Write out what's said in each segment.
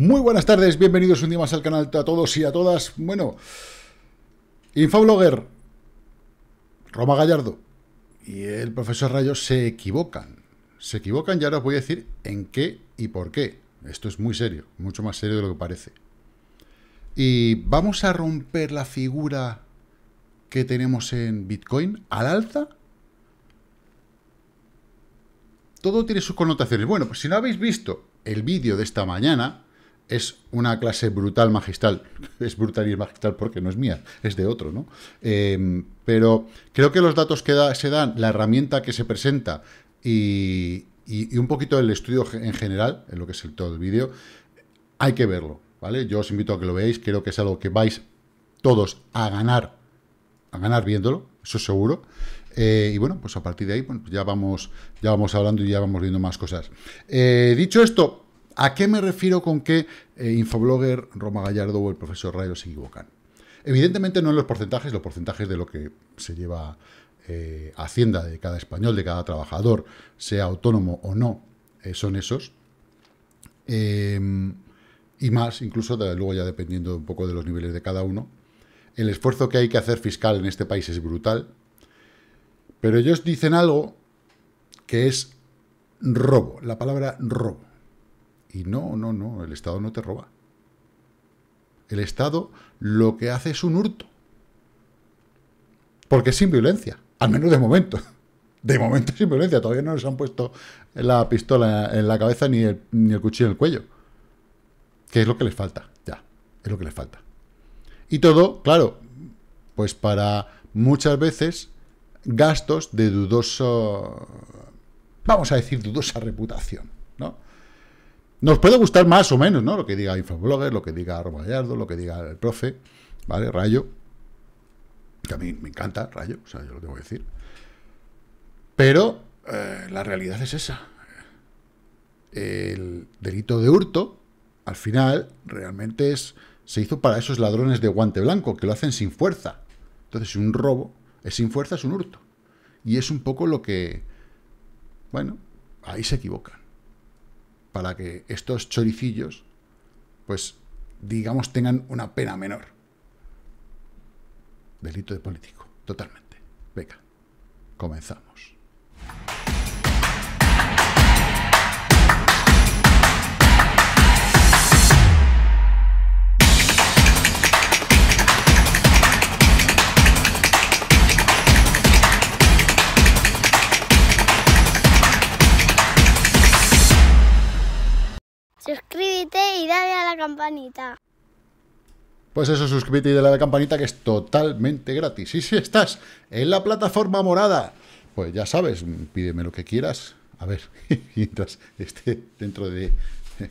Muy buenas tardes, bienvenidos un día más al canal a todos y a todas. Bueno, Infoblogger, Roma Gallardo y el profesor Rayo se equivocan. Se equivocan y ahora os voy a decir en qué y por qué. Esto es muy serio, mucho más serio de lo que parece. Y vamos a romper la figura que tenemos en Bitcoin al alza. Todo tiene sus connotaciones. Bueno, pues si no habéis visto el vídeo de esta mañana, es una clase brutal magistral. Es brutal y es magistral porque no es mía, es de otro, ¿no? Em, pero creo que los datos que se dan, la herramienta que se presenta y, un poquito el estudio en general, en lo que es el, todo el vídeo, hay que verlo, ¿vale? Yo os invito a que lo veáis, creo que es algo que vais todos a ganar, a ganar viéndolo, eso seguro. Eh, y bueno, pues a partir de ahí pues ya, vamos, ya vamos hablando y ya vamos viendo más cosas. Eh, dicho esto, ¿A qué me refiero con que eh, Infoblogger, Roma Gallardo o el profesor Rayo se equivocan? Evidentemente no en los porcentajes, los porcentajes de lo que se lleva eh, Hacienda de cada español, de cada trabajador, sea autónomo o no, eh, son esos. Em, y más, incluso luego ya dependiendo un poco de los niveles de cada uno. El esfuerzo que hay que hacer fiscal en este país es brutal. Pero ellos dicen algo que es robo, la palabra robo. Y no, no, no, el Estado no te roba. El Estado lo que hace es un hurto. Porque es sin violencia, al menos de momento. De momento sin violencia, todavía no les han puesto la pistola en la cabeza ni el, ni el cuchillo en el cuello. Que es lo que les falta, ya, es lo que les falta. Y todo, claro, pues para muchas veces gastos de dudoso, vamos a decir, dudosa reputación, ¿no? Nos puede gustar más o menos, ¿no? Lo que diga Infoblogger, lo que diga Robo Gallardo, lo que diga el profe, ¿vale? Rayo. Que a mí me encanta, Rayo, o sea, yo lo tengo que decir. Pero eh, la realidad es esa. El delito de hurto, al final, realmente es se hizo para esos ladrones de guante blanco, que lo hacen sin fuerza. Entonces, un robo es sin fuerza, es un hurto. Y es un poco lo que... Bueno, ahí se equivocan para que estos choricillos, pues, digamos, tengan una pena menor. Delito de político, totalmente. Venga, comenzamos. campanita. Pues eso, suscríbete y dale a la campanita que es totalmente gratis. Y si estás en la plataforma morada, pues ya sabes, pídeme lo que quieras. A ver, mientras esté dentro de eh,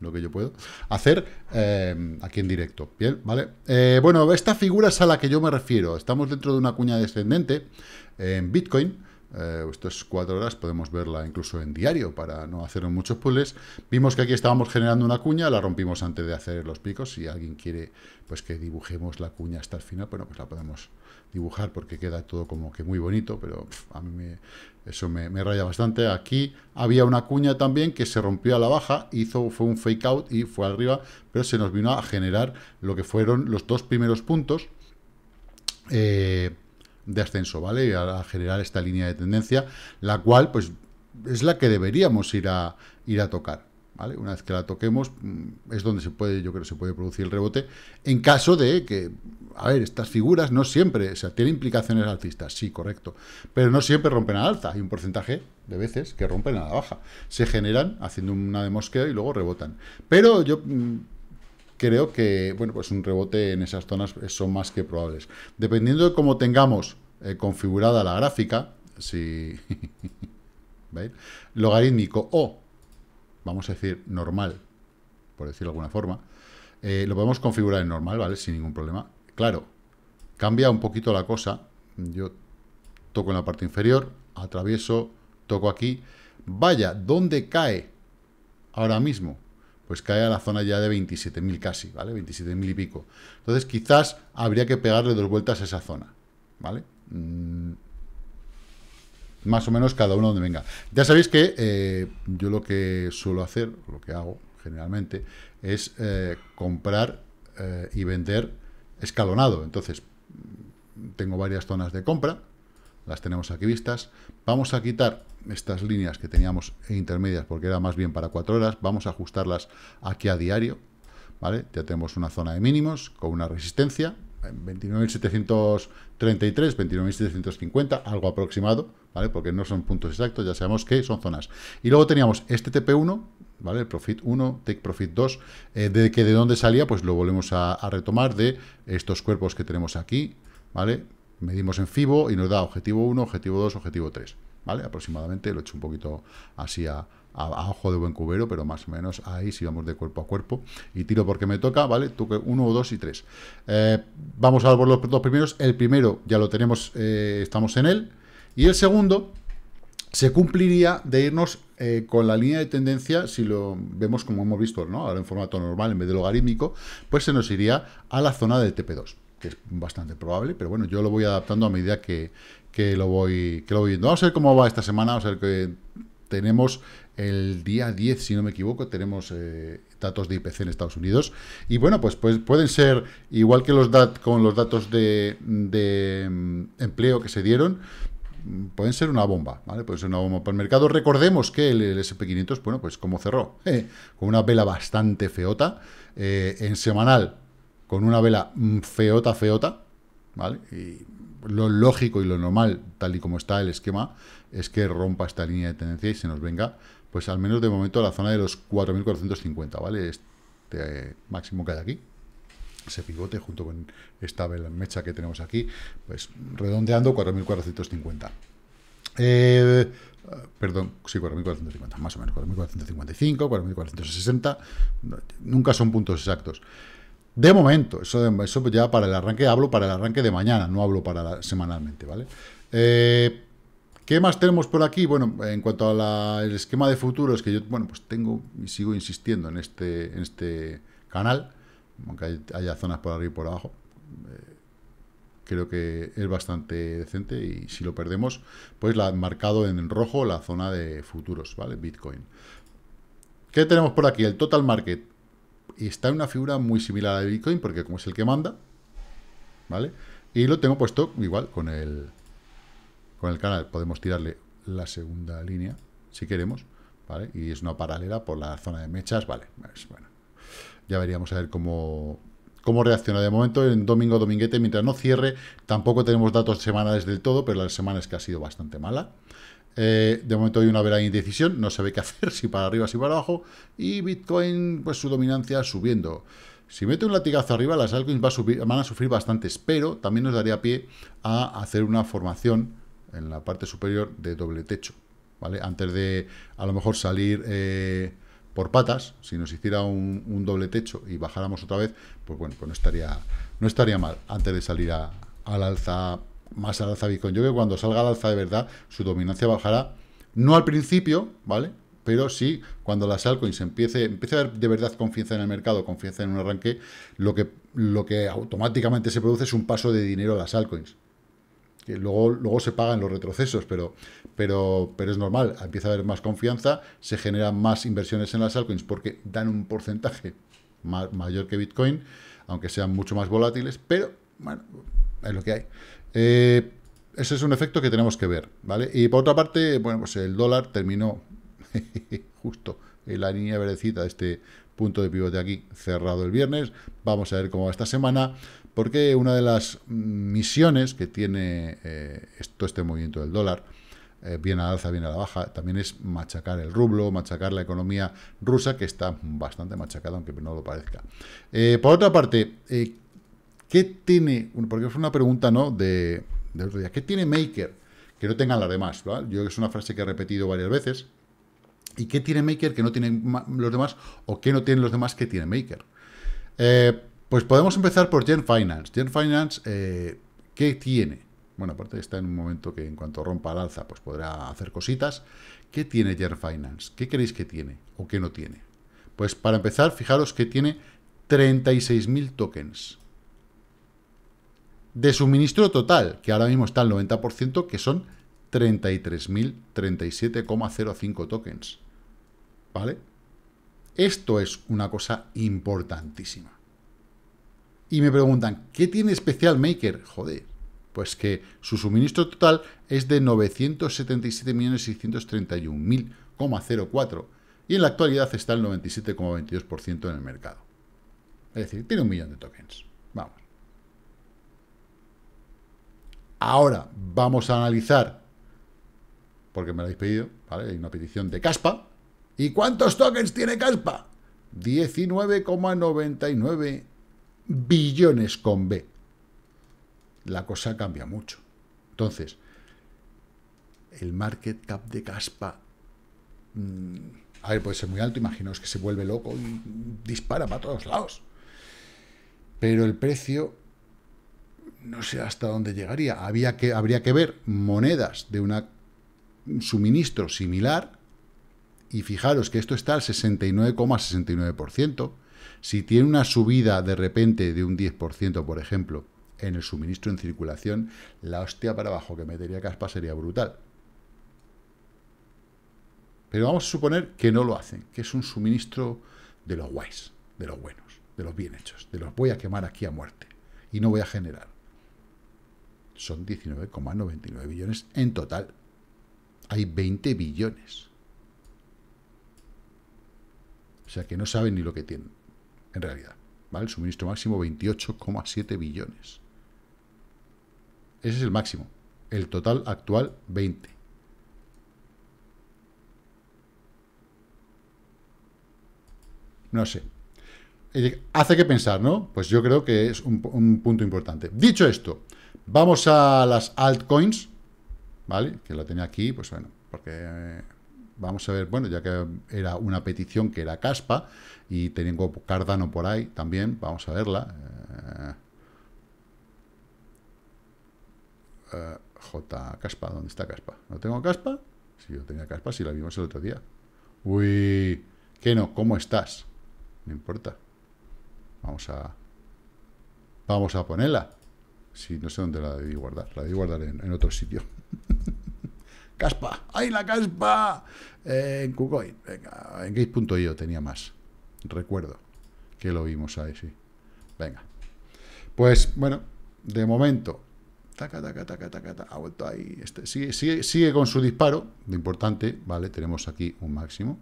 lo que yo puedo hacer eh, aquí en directo. Bien, ¿vale? Eh, bueno, esta figura es a la que yo me refiero. Estamos dentro de una cuña descendente en Bitcoin eh, esto estas cuatro horas podemos verla incluso en diario para no hacer muchos puzzles. Vimos que aquí estábamos generando una cuña, la rompimos antes de hacer los picos. Si alguien quiere pues que dibujemos la cuña hasta el final, bueno, pues la podemos dibujar porque queda todo como que muy bonito, pero a mí eso me, raya bastante. Aquí había una cuña también que se rompió a la baja, hizo, fue un fake out y fue arriba, pero se nos vino a generar lo que fueron los dos primeros puntos. Eh, de ascenso, ¿vale? A, a generar esta línea de tendencia, la cual, pues, es la que deberíamos ir a, ir a tocar, ¿vale? Una vez que la toquemos, mm, es donde se puede, yo creo, se puede producir el rebote, en caso de que, a ver, estas figuras no siempre, o sea, tienen implicaciones alcistas, sí, correcto, pero no siempre rompen al alza, hay un porcentaje de veces que rompen a la baja, se generan haciendo una de y luego rebotan, pero yo mm, creo que, bueno, pues un rebote en esas zonas son más que probables. Dependiendo de cómo tengamos eh, configurada la gráfica, si... Logarítmico o, vamos a decir, normal, por decirlo de alguna forma, eh, lo podemos configurar en normal, ¿vale? Sin ningún problema. Claro, cambia un poquito la cosa. Yo toco en la parte inferior, atravieso, toco aquí. Vaya, ¿dónde cae ahora mismo? pues cae a la zona ya de 27.000 casi, ¿vale? 27.000 y pico. Entonces quizás habría que pegarle dos vueltas a esa zona, ¿vale? Mm. más o menos cada uno donde venga. Ya sabéis que eh, yo lo que suelo hacer, lo que hago generalmente, es eh, comprar eh, y vender escalonado. Entonces, mm, tengo varias zonas de compra, las tenemos aquí vistas. Vamos a quitar estas líneas que teníamos e intermedias, porque era más bien para cuatro horas, vamos a ajustarlas aquí a diario, ¿vale? Ya tenemos una zona de mínimos con una resistencia, 29.733, 29.750, algo aproximado, ¿vale? Porque no son puntos exactos, ya sabemos que son zonas. Y luego teníamos este TP1, ¿vale? El Profit 1, Take Profit 2, eh, de que de dónde salía, pues lo volvemos a, a, retomar de estos cuerpos que tenemos aquí, ¿vale? Medimos en FIBO y nos da objetivo 1, objetivo 2, objetivo 3. ¿vale? Aproximadamente, lo he hecho un poquito así a, ojo de buen cubero, pero más o menos ahí si vamos de cuerpo a cuerpo. Y tiro porque me toca, ¿vale? tú que uno, dos y tres. Eh, vamos a ver los dos primeros. El primero ya lo tenemos, eh, estamos en él. Y el segundo se cumpliría de irnos eh, con la línea de tendencia, si lo vemos como hemos visto, ¿no? Ahora en formato normal, en vez de logarítmico, pues se nos iría a la zona del TP2 es bastante probable, pero bueno, yo lo voy adaptando a medida que, lo, voy, viendo. Vamos a ver cómo va esta semana, vamos a ver que tenemos el día 10, si no me equivoco, tenemos eh, datos de IPC en Estados Unidos. Y bueno, pues, pues pueden ser, igual que los con los datos de, mm, empleo que se dieron, pueden ser una bomba, ¿vale? Pueden ser una bomba para el mercado. Recordemos que el, SP500, bueno, pues como cerró, con una vela bastante feota, eh, en semanal con una vela mm, feota, feota, ¿vale? Y lo lógico y lo normal, tal y como está el esquema, es que rompa esta línea de tendencia y se nos venga, pues al menos de momento, a la zona de los 4.450, ¿vale? Este máximo que hay aquí, ese pivote junto con esta vela mecha que tenemos aquí, pues redondeando 4.450. Eh, perdón, sí, 4.450, más o menos, 4.455, 4.460, nunca son puntos exactos. De momento, eso, ya para el arranque, hablo para el arranque de mañana, no hablo para semanalmente, ¿vale? Eh, ¿Qué más tenemos por aquí? Bueno, en cuanto al esquema de futuros, que yo, bueno, pues tengo y sigo insistiendo en este, en este canal, aunque haya zonas por arriba y por abajo, eh, creo que es bastante decente y si lo perdemos, pues la marcado en rojo la zona de futuros, ¿vale? Bitcoin. ¿Qué tenemos por aquí? El total market y está en una figura muy similar a de Bitcoin, porque como es el que manda, ¿vale? Y lo tengo puesto igual con el, con el canal. Podemos tirarle la segunda línea, si queremos, ¿vale? Y es una paralela por la zona de mechas, ¿vale? bueno, ya veríamos a ver cómo, cómo reacciona. De momento, en domingo, dominguete, mientras no cierre, tampoco tenemos datos semanales del todo, pero la semana es que ha sido bastante mala. Eh, de momento hay una vera indecisión, no ve qué hacer, si para arriba, si para abajo. Y Bitcoin, pues su dominancia subiendo. Si mete un latigazo arriba, las altcoins van a sufrir bastantes, pero también nos daría pie a hacer una formación en la parte superior de doble techo, ¿vale? Antes de a lo mejor salir eh, por patas, si nos hiciera un, doble techo y bajáramos otra vez, pues bueno, pues no estaría, no estaría mal antes de salir al alza más al alza Bitcoin. Yo creo que cuando salga al alza de verdad, su dominancia bajará, no al principio, ¿vale? Pero sí, cuando las altcoins empiece, empiece a haber de verdad confianza en el mercado, confianza en un arranque, lo que, lo que automáticamente se produce es un paso de dinero a las altcoins. Que luego, luego se pagan los retrocesos, pero, pero, pero es normal. Empieza a haber más confianza, se generan más inversiones en las altcoins porque dan un porcentaje mayor que Bitcoin, aunque sean mucho más volátiles, pero bueno, es lo que hay. Eh, ese es un efecto que tenemos que ver, ¿vale? Y por otra parte, bueno, pues el dólar terminó justo en la línea verdecita de este punto de pivote aquí, cerrado el viernes. Vamos a ver cómo va esta semana, porque una de las misiones que tiene eh, todo este movimiento del dólar, bien eh, a la alza, bien a la baja, también es machacar el rublo, machacar la economía rusa, que está bastante machacada, aunque no lo parezca. por otra parte, ¿Qué tiene? Porque fue una pregunta, ¿no? De, otro día. ¿Qué tiene Maker? Que no tengan las demás, ¿vale? que es una frase que he repetido varias veces. ¿Y qué tiene Maker que no tienen los demás? ¿O qué no tienen los demás que tiene Maker? Eh, pues podemos empezar por Gen Finance. Gen Finance, eh, ¿qué tiene? Bueno, aparte está en un momento que en cuanto rompa el alza, pues podrá hacer cositas. ¿Qué tiene Gen Finance? ¿Qué creéis que tiene o qué no tiene? Pues para empezar, fijaros que tiene 36.000 tokens de suministro total, que ahora mismo está al 90%, que son 33.037,05 tokens. ¿Vale? Esto es una cosa importantísima. Y me preguntan, ¿qué tiene especial Maker? Joder, pues que su suministro total es de 977.631.004 y en la actualidad está el 97,22% en el mercado. Es decir, tiene un millón de tokens. Vamos. Ahora vamos a analizar, porque me lo habéis pedido, ¿vale? Hay una petición de Caspa. ¿Y cuántos tokens tiene Caspa? 19,99 billones con B. La cosa cambia mucho. Entonces, el market cap de Caspa... Mm, a ver, puede ser muy alto, imaginaos que se vuelve loco y dispara para todos lados. Pero el precio no sé hasta dónde llegaría. Había que, habría que ver monedas de un suministro similar. Y fijaros que esto está al 69,69%. Si tiene una subida de repente de un 10%, por ejemplo, en el suministro en circulación, la hostia para abajo que metería Caspa sería brutal. Pero vamos a suponer que no lo hacen, que es un suministro de los guays, de los buenos, de los bien hechos, de los voy a quemar aquí a muerte y no voy a generar son 19,99 billones en total. Hay 20 billones. O sea que no saben ni lo que tienen, en realidad. ¿vale? El suministro máximo 28,7 billones. Ese es el máximo. El total actual 20. No sé. Eh, hace que pensar, ¿no? Pues yo creo que es un, un punto importante. Dicho esto, Vamos a las altcoins, ¿vale? Que la tenía aquí, pues bueno, porque eh, vamos a ver, bueno, ya que era una petición que era Caspa y tengo Cardano por ahí también, vamos a verla. Eh, eh, J Caspa, ¿dónde está Caspa? ¿No tengo Caspa? Si yo tenía Caspa, si la vimos el otro día. Uy, ¿qué no, ¿cómo estás? No importa. Vamos a... Vamos a ponerla. Sí, no sé dónde la debí guardar. La debí guardar en, otro sitio. ¡Caspa! ¡Ay, la caspa! Eh, en KuCoin. Venga, en Gate.io tenía más. Recuerdo que lo vimos ahí, sí. Venga. Pues, bueno, de momento. Taca, taca, taca, taca, Ha vuelto ahí. Este, sigue, sigue, con su disparo. Lo importante, ¿vale? Tenemos aquí un máximo.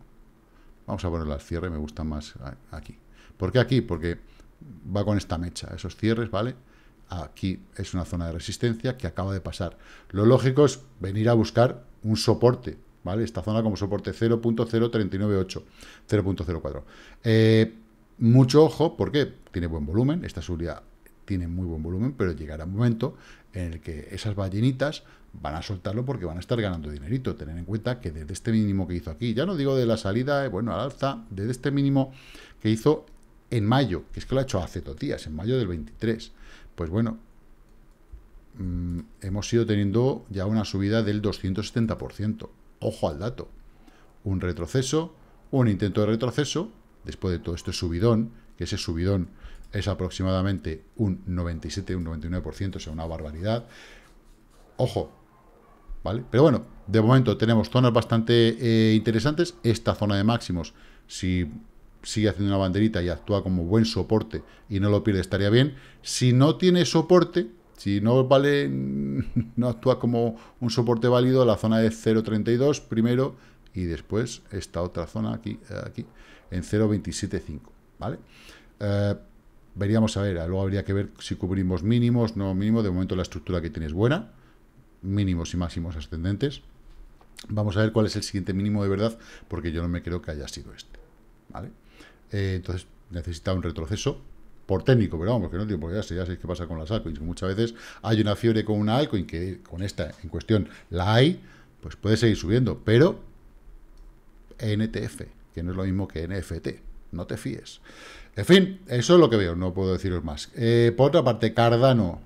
Vamos a poner al cierre, me gusta más aquí. ¿Por qué aquí? Porque va con esta mecha. Esos cierres, ¿vale? vale Aquí es una zona de resistencia que acaba de pasar. Lo lógico es venir a buscar un soporte, ¿vale? Esta zona como soporte 0.0398, 0.04. Eh, mucho ojo, porque tiene buen volumen, esta subida tiene muy buen volumen, pero llegará un momento en el que esas ballenitas van a soltarlo porque van a estar ganando dinerito. Tener en cuenta que desde este mínimo que hizo aquí, ya no digo de la salida, eh, bueno, al alza, desde este mínimo que hizo en mayo, que es que lo ha hecho hace dos días, en mayo del 23, pues bueno, mm, hemos ido teniendo ya una subida del 270%. Ojo al dato. Un retroceso, un intento de retroceso, después de todo este subidón, que ese subidón es aproximadamente un 97, un 99%, o sea, una barbaridad. Ojo, ¿vale? Pero bueno, de momento tenemos zonas bastante eh, interesantes. Esta zona de máximos, si sigue haciendo una banderita y actúa como buen soporte y no lo pierde, estaría bien. Si no tiene soporte, si no vale, no actúa como un soporte válido, la zona de 0.32 primero y después esta otra zona aquí, aquí en 0.275, ¿vale? Eh, veríamos a ver, luego habría que ver si cubrimos mínimos, no mínimos, de momento la estructura que tiene es buena, mínimos y máximos ascendentes. Vamos a ver cuál es el siguiente mínimo de verdad, porque yo no me creo que haya sido este, ¿vale? Eh, entonces necesita un retroceso por técnico, pero vamos, que no tiene ya sé, ya sé qué pasa con las altcoins, muchas veces hay una fiebre con una altcoin, que con esta en cuestión la hay, pues puede seguir subiendo, pero NTF, que no es lo mismo que NFT, no te fíes. En fin, eso es lo que veo, no puedo deciros más. Eh, por otra parte, Cardano.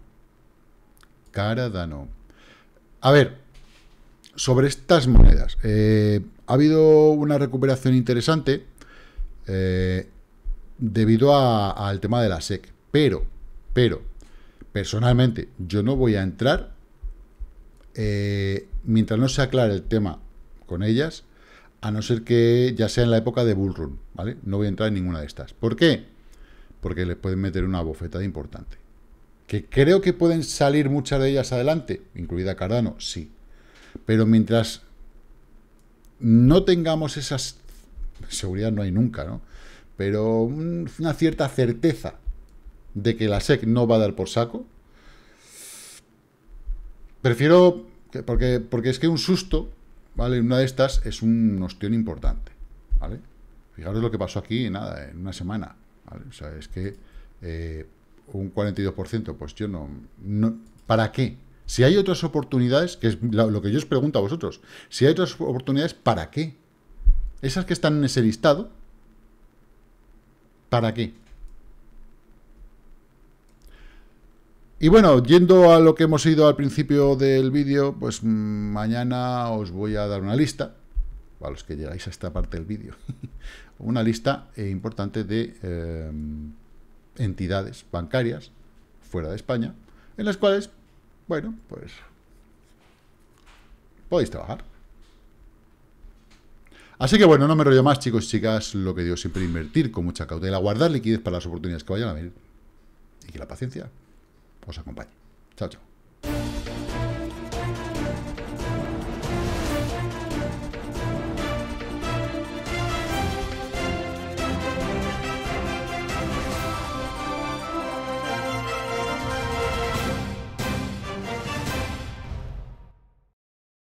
Cardano. A ver, sobre estas monedas, eh, ha habido una recuperación interesante, eh, debido al tema de la SEC. Pero, pero, personalmente, yo no voy a entrar eh, mientras no se aclare el tema con ellas, a no ser que ya sea en la época de Bullrun, ¿vale? No voy a entrar en ninguna de estas. ¿Por qué? Porque les pueden meter una bofetada importante. Que creo que pueden salir muchas de ellas adelante, incluida Cardano, sí. Pero mientras no tengamos esas seguridad no hay nunca, ¿no? Pero una cierta certeza de que la SEC no va a dar por saco. Prefiero, porque, porque es que un susto, ¿vale? Una de estas es un ostión importante, ¿vale? Fijaros lo que pasó aquí, nada, en una semana, ¿vale? O sea, es que eh, un 42%, pues yo no, no... ¿Para qué? Si hay otras oportunidades, que es lo que yo os pregunto a vosotros, si hay otras oportunidades, ¿para qué? Esas que están en ese listado, ¿para qué? Y bueno, yendo a lo que hemos ido al principio del vídeo, pues mañana os voy a dar una lista, para los que llegáis a esta parte del vídeo, una lista eh, importante de eh, entidades bancarias fuera de España, en las cuales, bueno, pues podéis trabajar. Así que bueno, no me rollo más, chicos y chicas. Lo que digo siempre, invertir con mucha cautela, guardar liquidez para las oportunidades que vayan a venir y que la paciencia os acompañe. Chao, chao.